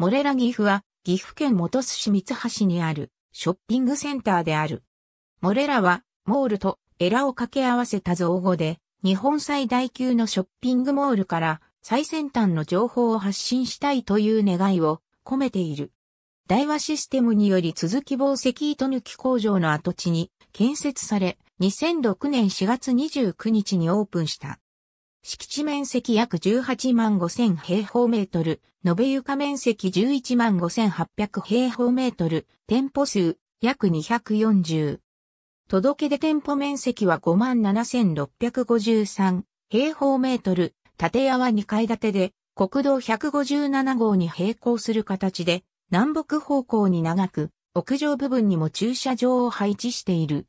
モレラ岐阜は岐阜県本巣市三橋にあるショッピングセンターである。モレラはモールとエラを掛け合わせた造語で日本最大級のショッピングモールから最先端の情報を発信したいという願いを込めている。大和システムにより続き宝石糸抜き工場の跡地に建設され2006年4月29日にオープンした。敷地面積約18万5千平方メートル、延べ床面積11万5800平方メートル、店舗数約240。届出店舗面積は5万7653平方メートル、建屋は2階建てで、国道157号に並行する形で、南北方向に長く、屋上部分にも駐車場を配置している。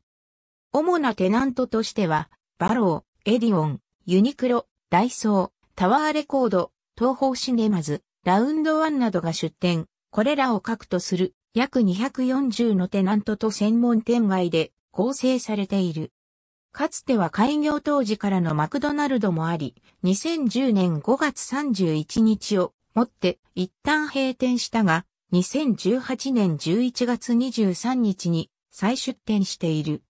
主なテナントとしては、バロー、エディオン、ユニクロ、ダイソー、タワーレコード、東方シネマズ、ラウンドワンなどが出店、これらを核とする約240のテナントと専門店街で構成されている。かつては開業当時からのマクドナルドもあり、2010年5月31日をもって一旦閉店したが、2018年11月23日に再出店している。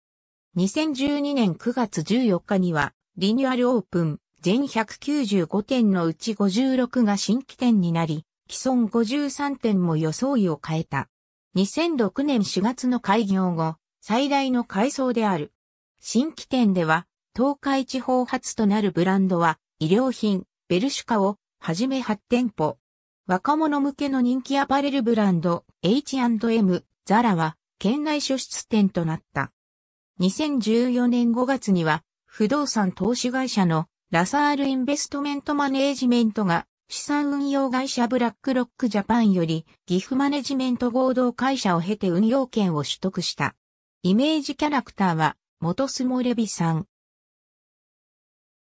2012年9月14日にはリニューアルオープン、全195店のうち56が新規店になり、既存53店も装いを変えた。2006年4月の開業後、最大の改装である。新規店では、東海地方発となるブランドは、衣料品、ベルシュカを、はじめ8店舗。若者向けの人気アパレルブランド、H&M、ザラは、県内初出店となった。2014年5月には、不動産投資会社のラサールインベストメントマネージメントが資産運用会社ブラックロックジャパンより岐阜マネジメント合同会社を経て運用権を取得した。イメージキャラクターは元スモレビさん。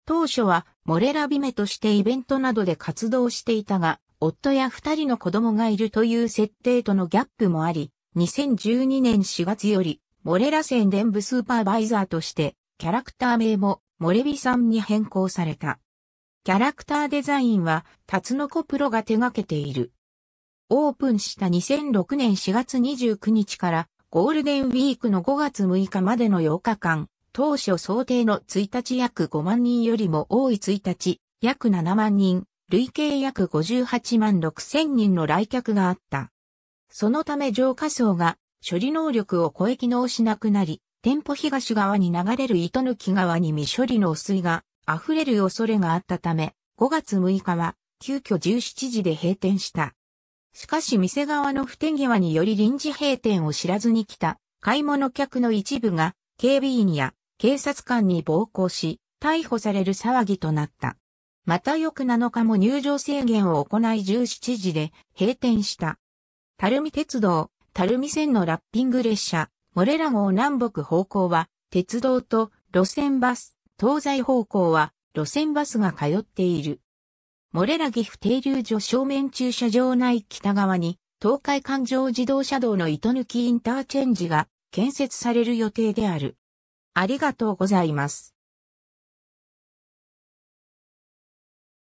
当初はモレラビメとしてイベントなどで活動していたが、夫や二人の子供がいるという設定とのギャップもあり、2012年4月よりモレラ宣伝部スーパーバイザーとしてキャラクター名もモレビさんに変更された。キャラクターデザインは、タツノコプロが手掛けている。オープンした2006年4月29日からゴールデンウィークの5月6日までの8日間、当初想定の1日約5万人よりも多い1日、約7万人、累計約58万6千人の来客があった。そのため浄化層が処理能力を超え機能しなくなり、店舗東側に流れる糸抜き側に未処理の汚水が溢れる恐れがあったため、5月6日は急遽17時で閉店した。しかし店側の不手際により臨時閉店を知らずに来た買い物客の一部が警備員や警察官に暴行し、逮捕される騒ぎとなった。また翌7日も入場制限を行い17時で閉店した。垂水鉄道、垂水線のラッピング列車、モレラ号南北方向は鉄道と路線バス、東西方向は路線バスが通っている。モレラ岐阜停留所正面駐車場内北側に東海環状自動車道の糸抜きインターチェンジが建設される予定である。ありがとうございます。